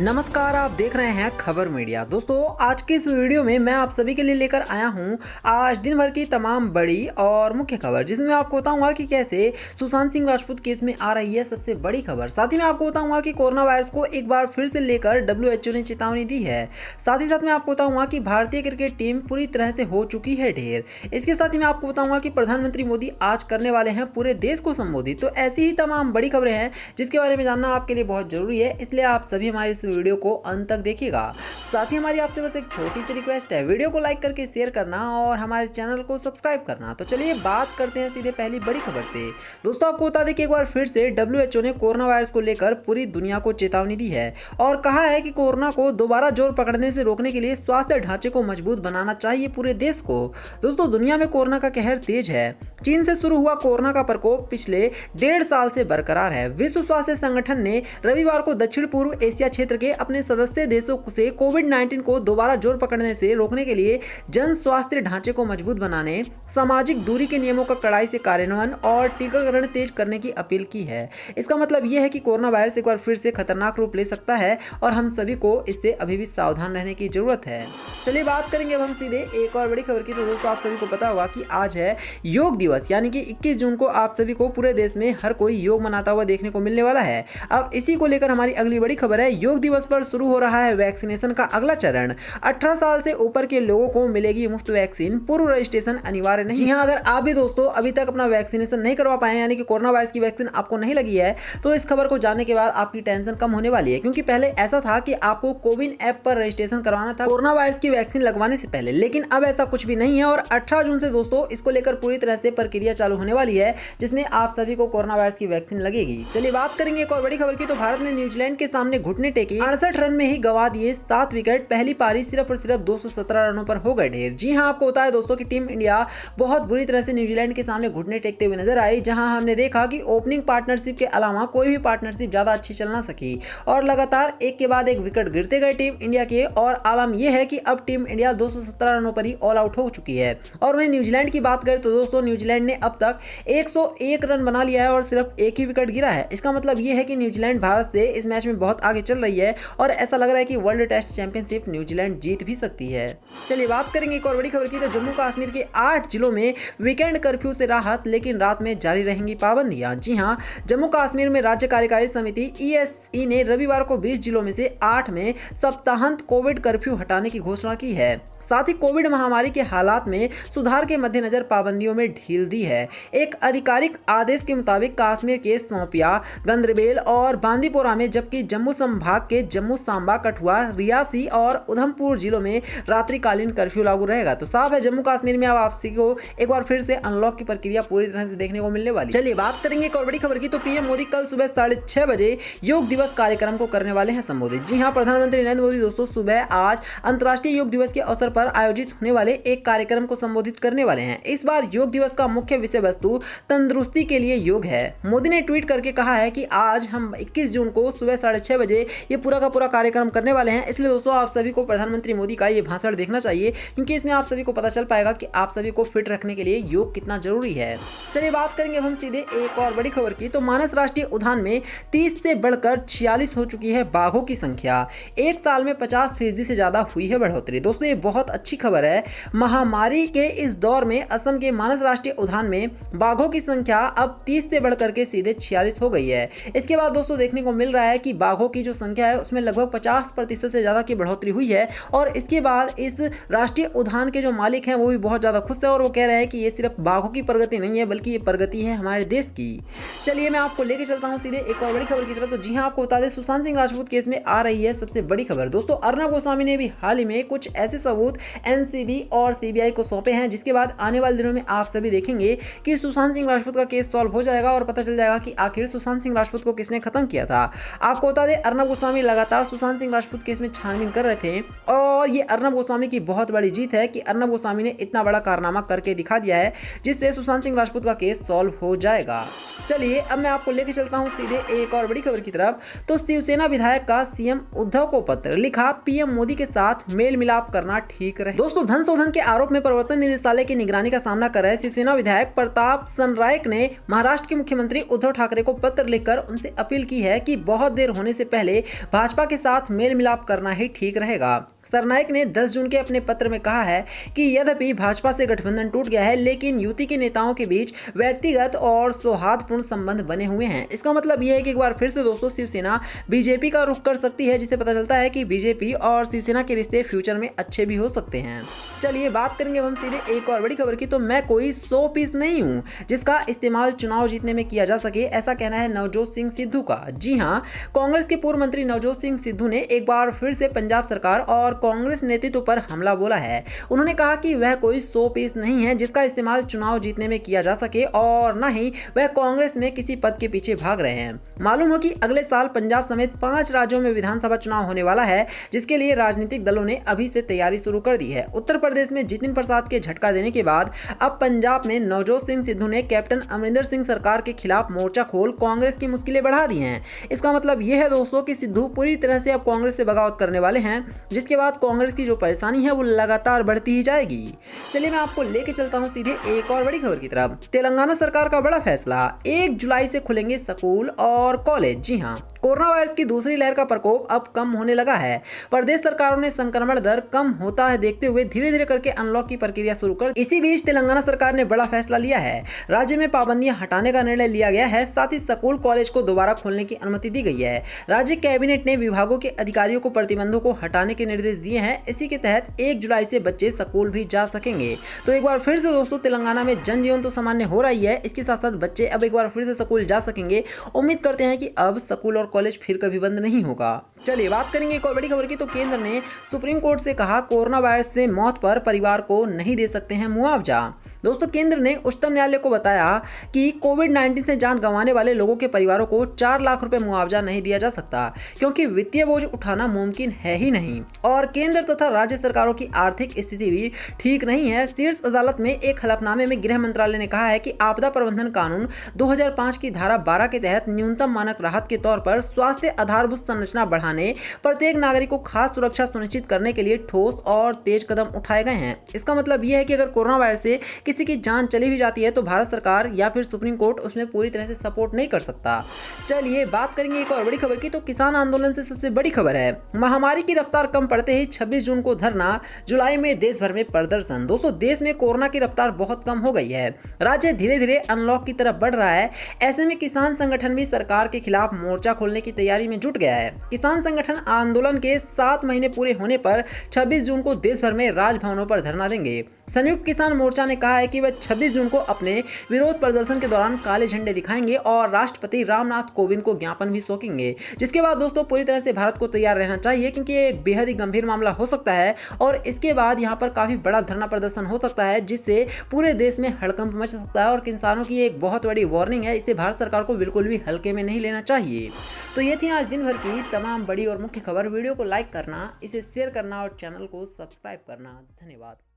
नमस्कार आप देख रहे हैं खबर मीडिया दोस्तों आज की इस वीडियो में मैं आप सभी के लिए लेकर आया हूं आज दिन भर की तमाम बड़ी और मुख्य खबर जिसमें आपको बताऊंगा कि कैसे सुशांत सिंह राजपूत केस में आ रही है सबसे बड़ी खबर साथ ही मैं आपको बताऊंगा कि कोरोना वायरस को एक बार फिर से लेकर डब्ल्यू ने चेतावनी दी है साथ ही साथ मैं आपको बताऊंगा कि भारतीय क्रिकेट टीम पूरी तरह से हो चुकी है ढेर इसके साथ ही मैं आपको बताऊंगा कि प्रधानमंत्री मोदी आज करने वाले हैं पूरे देश को संबोधित तो ऐसी ही तमाम बड़ी खबरें हैं जिसके बारे में जानना आपके लिए बहुत जरूरी है इसलिए आप सभी हमारे वीडियो को अंत तक देखिएगा साथ ही हमारी आपसे बस एक छोटी सी रिक्वेस्ट है वीडियो को लाइक करके शेयर करना और हमारे चैनल को सब्सक्राइब करना तो चलिए बात करते हैं सीधे पहली बड़ी खबर से दोस्तों आपको बता दें कि एक बार फिर से डब्ल्यू ने कोरोना वायरस को लेकर पूरी दुनिया को चेतावनी दी है और कहा है कि कोरोना को दोबारा जोर पकड़ने से रोकने के लिए स्वास्थ्य ढांचे को मजबूत बनाना चाहिए पूरे देश को दोस्तों दुनिया में कोरोना का कहर तेज है चीन से शुरू हुआ कोरोना का प्रकोप पिछले डेढ़ साल से बरकरार है विश्व स्वास्थ्य संगठन ने रविवार को दक्षिण पूर्व एशिया क्षेत्र करके अपने सदस्य देशों से कोविड 19 को दोबारा जोर पकड़ने से रोकने के लिए जन स्वास्थ्य ढांचे को मजबूत बनाने सामाजिक दूरी के नियमों का कड़ाई से कार्यान्वयन और टीकाकरण तेज करने की अपील की है इसका मतलब यह है कि कोरोना वायरस एक बार फिर से खतरनाक रूप ले सकता है और हम सभी को इससे अभी भी सावधान रहने की जरूरत है चलिए बात करेंगे अब हम सीधे एक और बड़ी खबर की तो दोस्तों आप सभी को पता होगा कि आज है योग दिवस यानी कि 21 जून को आप सभी को पूरे देश में हर कोई योग मनाता हुआ देखने को मिलने वाला है अब इसी को लेकर हमारी अगली बड़ी खबर है योग दिवस पर शुरू हो रहा है वैक्सीनेशन का अगला चरण 18 साल से ऊपर के लोगों को मिलेगी मुफ्त वैक्सीन पूर्व रजिस्ट्रेशन अनिवार्य नहीं जी हाँ अगर आप भी दोस्तों अभी तक अपना वैक्सीनेशन नहीं करवा पाए यानी कि कोरोना वायरस की वैक्सीन आपको नहीं लगी है तो इस खबर को जानने के बाद आपकी टेंशन कम होने वाली है क्योंकि पहले ऐसा था कि आपको कोविन ऐप पर रजिस्ट्रेशन करवाना था कोरोना वायरस की वैक्सीन लगवाने से पहले लेकिन अब ऐसा कुछ भी नहीं है और अठारह जून से दोस्तों इसको लेकर पूरी तरह से प्रक्रिया चालू होने वाली है जिसमें आप सभी को कोरोना वायरस की वैक्सीन लगेगी चलिए बात करेंगे एक और बड़ी खबर की तो भारत ने न्यूजीलैंड के सामने घुटने टेके अड़सठ रन में ही गवा दिए सात विकेट पहली पारी सिर्फ और सिर्फ 217 रनों पर हो गए ढेर जी हाँ आपको बताया दोस्तों की टीम इंडिया बहुत बुरी तरह से न्यूजीलैंड के सामने घुटने टेकते हुए नजर आई जहाँ हमने देखा कि ओपनिंग पार्टनरशिप के अलावा कोई भी पार्टनरशिप ज़्यादा अच्छी चल ना सकी और लगातार एक के बाद एक विकेट गिरते गए टीम इंडिया के और आलम यह है कि अब टीम इंडिया 217 रनों पर ही ऑल आउट हो चुकी है और वहीं न्यूजीलैंड की बात करें तो दोस्तों न्यूजीलैंड ने अब तक एक रन बना लिया है और सिर्फ एक ही विकेट गिरा है इसका मतलब यह है कि न्यूजीलैंड भारत से इस मैच में बहुत आगे चल रही है रही है और ऐसा लग रहा है कि वर्ल्ड टेस्ट चैंपियनशिप न्यूजीलैंड जीत भी सकती है चलिए बात करेंगे एक और बड़ी खबर की तो जम्मू कश्मीर के आठ जिलों में वीकेंड कर्फ्यू से राहत लेकिन रात में जारी रहेंगी पाबंदियां जी हाँ जम्मू कश्मीर में राज्य कार्यकारी समिति ई e e ने रविवार को बीस जिलों में से आठ में सप्ताहांत कोविड कर्फ्यू हटाने की घोषणा की है साथ ही कोविड महामारी के हालात में सुधार के मद्देनजर पाबंदियों में ढील दी है एक आधिकारिक आदेश के मुताबिक काश्मीर के सौंपिया गंदरबेल और बांदीपोरा में जबकि जम्मू संभाग के जम्मू सांबा कठुआ रियासी और उधमपुर जिलों में रात्रिकालीन कर्फ्यू लागू रहेगा तो साफ है जम्मू कश्मीर में अब आपसी को एक बार फिर से अनलॉक की प्रक्रिया पूरी तरह से देखने को मिलने वाली चलिए बात करेंगे और बड़ी खबर की तो पीएम मोदी कल सुबह साढ़े छह बजे योग दिवस कार्यक्रम को करने वाले हैं संबोधित जी हाँ प्रधानमंत्री नरेंद्र मोदी दोस्तों सुबह आज अंतर्राष्ट्रीय योग दिवस के अवसर पर पर आयोजित होने वाले एक कार्यक्रम को संबोधित करने वाले हैं इस बार योग दिवस का मुख्य विषय वस्तु तंदुरुस्ती के लिए योग है मोदी ने ट्वीट करके कहा है कि आज हम 21 जून को सुबह साढ़े छह बजे ये पूरा का पूरा कार्यक्रम करने वाले हैं इसलिए दोस्तों आप सभी को प्रधानमंत्री मोदी का ये भाषण देखना चाहिए क्योंकि इसमें आप सभी को पता चल पाएगा कि आप सभी को फिट रखने के लिए योग कितना जरूरी है चलिए बात करेंगे हम सीधे एक और बड़ी खबर की तो मानस राष्ट्रीय उद्यान में तीस से बढ़कर छियालीस हो चुकी है बाघों की संख्या एक साल में पचास फीसदी से ज़्यादा हुई है बढ़ोतरी दोस्तों ये बहुत बहुत अच्छी खबर है महामारी के इस दौर में असम के मानस राष्ट्रीय उद्यान में बाघों की संख्या अब 30 से बढ़कर के सीधे 46 हो गई है इसके बाद दोस्तों देखने को मिल रहा है कि बाघों की जो संख्या है उसमें लगभग 50 प्रतिशत से ज़्यादा की बढ़ोतरी हुई है और इसके बाद इस राष्ट्रीय उद्यान के जो मालिक हैं वो भी बहुत ज़्यादा खुश हैं और वो कह रहे हैं कि ये सिर्फ बाघों की प्रगति नहीं है बल्कि ये प्रगति है हमारे देश की चलिए मैं आपको लेकर चलता हूँ सीधे एक और बड़ी खबर की तरफ तो जी हाँ आपको बता दें सुशांत सिंह राजपूत केस में आ रही है सबसे बड़ी खबर दोस्तों अर्णब गोस्वामी ने भी हाल ही में कुछ ऐसे सबूत एनसीबी और सीबीआई को सौंपे हैं जिसके बाद आने वाले दिनों में आप सभी देखेंगे कि सुशांत सिंह राजपूत का केस सॉल्व हो जाएगा और पता चल जाएगा कि आखिर सुशांत सिंह राजपूत को किसने खत्म किया था आपको बता दें अर्नब गोस्वामी लगातार सुशांत सिंह राजपूत केस में छानबीन कर रहे थे और ये अर्नब गोस्वामी की बहुत बड़ी जीत है कि अर्नब गोस्वामी ने इतना बड़ा कारनामा करके दिखा दिया है जिससे सुशांत सिंह राजपूत का केस सॉल्व हो जाएगा चलिए अब मैं आपको लेकर चलता हूँ सीधे एक और बड़ी खबर की तरफ तो शिवसेना विधायक का सीएम उद्धव को पत्र लिखा पीएम मोदी के साथ मेल मिलाप करना ठीक ठीक रहे दोस्तों धन शोधन के आरोप में प्रवर्तन निदेशालय की निगरानी का सामना कर रहे शिवसेना विधायक प्रताप सनरायक ने महाराष्ट्र के मुख्यमंत्री उद्धव ठाकरे को पत्र लिखकर उनसे अपील की है कि बहुत देर होने से पहले भाजपा के साथ मेल मिलाप करना ही ठीक रहेगा सरनाइक ने 10 जून के अपने पत्र में कहा है कि यद्यपि भाजपा से गठबंधन टूट गया है लेकिन युति के नेताओं के बीच व्यक्तिगत और सौहार्दपूर्ण संबंध बने हुए हैं इसका मतलब यह है कि एक बार फिर से दोस्तों शिवसेना बीजेपी का रुख कर सकती है जिसे पता चलता है कि बीजेपी और शिवसेना के रिश्ते फ्यूचर में अच्छे भी हो सकते हैं चलिए बात करेंगे हम सीधे एक और बड़ी खबर की तो मैं कोई सो पीस नहीं हूँ जिसका इस्तेमाल चुनाव जीतने में किया जा सके ऐसा कहना है नवजोत सिंह सिद्धू का जी हाँ कांग्रेस के पूर्व मंत्री नवजोत सिंह सिद्धू ने एक बार फिर से पंजाब सरकार और कांग्रेस नेतृत्व पर हमला बोला है उन्होंने कहा कि वह कोई सो पीस नहीं है जिसका इस्तेमाल चुनाव जीतने में किया जा सके और न ही वह कांग्रेस में किसी पद के पीछे भाग रहे हैं मालूम हो कि अगले साल पंजाब समेत पांच राज्यों में विधानसभा चुनाव होने वाला है जिसके लिए राजनीतिक दलों ने अभी से तैयारी शुरू कर दी है उत्तर प्रदेश में जितिन प्रसाद के झटका देने के बाद अब पंजाब में नवजोत सिंह सिद्धू ने कैप्टन अमरिंदर सिंह सरकार के खिलाफ मोर्चा खोल कांग्रेस की मुश्किलें बढ़ा दी हैं इसका मतलब यह है दोस्तों कि सिद्धू पूरी तरह से अब कांग्रेस से बगावत करने वाले हैं जिसके बाद बाद कांग्रेस की जो परेशानी है वो लगातार बढ़ती ही जाएगी चलिए मैं आपको लेके चलता हूँ सीधे एक और बड़ी खबर की तरफ तेलंगाना सरकार का बड़ा फैसला एक जुलाई से खुलेंगे स्कूल और कॉलेज जी हाँ कोरोना वायरस की दूसरी लहर का प्रकोप अब कम होने लगा है प्रदेश सरकारों ने संक्रमण दर कम होता है देखते हुए धीरे धीरे करके अनलॉक की प्रक्रिया शुरू कर इसी बीच तेलंगाना सरकार ने बड़ा फैसला लिया है राज्य में पाबंदियां हटाने का निर्णय लिया गया है साथ ही स्कूल कॉलेज को दोबारा खोलने की अनुमति दी गई है राज्य कैबिनेट ने विभागों के अधिकारियों को प्रतिबंधों को हटाने के निर्देश दिए हैं इसी के तहत एक जुलाई से बच्चे स्कूल भी जा सकेंगे तो एक बार फिर से दोस्तों तेलंगाना में जनजीवन तो सामान्य हो रही है इसके साथ साथ बच्चे अब एक बार फिर से स्कूल जा सकेंगे उम्मीद करते हैं कि अब स्कूल और कॉलेज फिर कभी बंद नहीं होगा चलिए बात करेंगे एक और बड़ी खबर की तो केंद्र ने सुप्रीम कोर्ट से कहा कोरोना वायरस से मौत पर परिवार को नहीं दे सकते हैं मुआवजा दोस्तों केंद्र ने उच्चतम न्यायालय को बताया कि कोविड नाइन्टीन से जान गंवाने वाले लोगों के परिवारों को चार लाख रुपए मुआवजा नहीं दिया जा सकता क्योंकि वित्तीय बोझ उठाना मुमकिन है ही नहीं और केंद्र तथा राज्य सरकारों की आर्थिक स्थिति भी ठीक नहीं है शीर्ष अदालत में एक हलफनामे में गृह मंत्रालय ने कहा है कि आपदा प्रबंधन कानून दो की धारा बारह के तहत न्यूनतम मानक राहत के तौर पर स्वास्थ्य आधारभूत संरचना बढ़ाने प्रत्येक नागरिक को खास सुरक्षा सुनिश्चित करने के लिए ठोस और तेज कदम उठाए गए हैं इसका मतलब यह है कि अगर कोरोना वायरस से किसी की जान चली भी जाती है तो भारत सरकार या फिर सुप्रीम कोर्ट उसमें पूरी तरह से सपोर्ट नहीं कर सकता चलिए बात करेंगे एक और बड़ी खबर की तो किसान आंदोलन से सबसे बड़ी खबर है महामारी की रफ्तार कम पड़ते ही छब्बीस जून को धरना जुलाई में देश भर में प्रदर्शन दोस्तों देश में कोरोना की रफ्तार बहुत कम हो गई है राज्य धीरे धीरे अनलॉक की तरफ बढ़ रहा है ऐसे में किसान संगठन भी सरकार के खिलाफ मोर्चा खोलने की तैयारी में जुट गया है किसान संगठन आंदोलन के सात महीने पूरे होने पर 26 जून को देश भर में राजभवनों पर धरना देंगे संयुक्त किसान मोर्चा ने कहा है कि वह 26 जून को अपने विरोध प्रदर्शन के दौरान काले झंडे दिखाएंगे और राष्ट्रपति रामनाथ कोविंद को ज्ञापन भी सौंपेंगे जिसके बाद दोस्तों पूरी तरह से भारत को तैयार रहना चाहिए क्योंकि ये एक बेहद ही गंभीर मामला हो सकता है और इसके बाद यहाँ पर काफ़ी बड़ा धरना प्रदर्शन हो सकता है जिससे पूरे देश में हड़कंप मच सकता है और किसानों की एक बहुत बड़ी वार्निंग है इसे भारत सरकार को बिल्कुल भी हल्के में नहीं लेना चाहिए तो ये थी आज दिन भर की तमाम बड़ी और मुख्य खबर वीडियो को लाइक करना इसे शेयर करना और चैनल को सब्सक्राइब करना धन्यवाद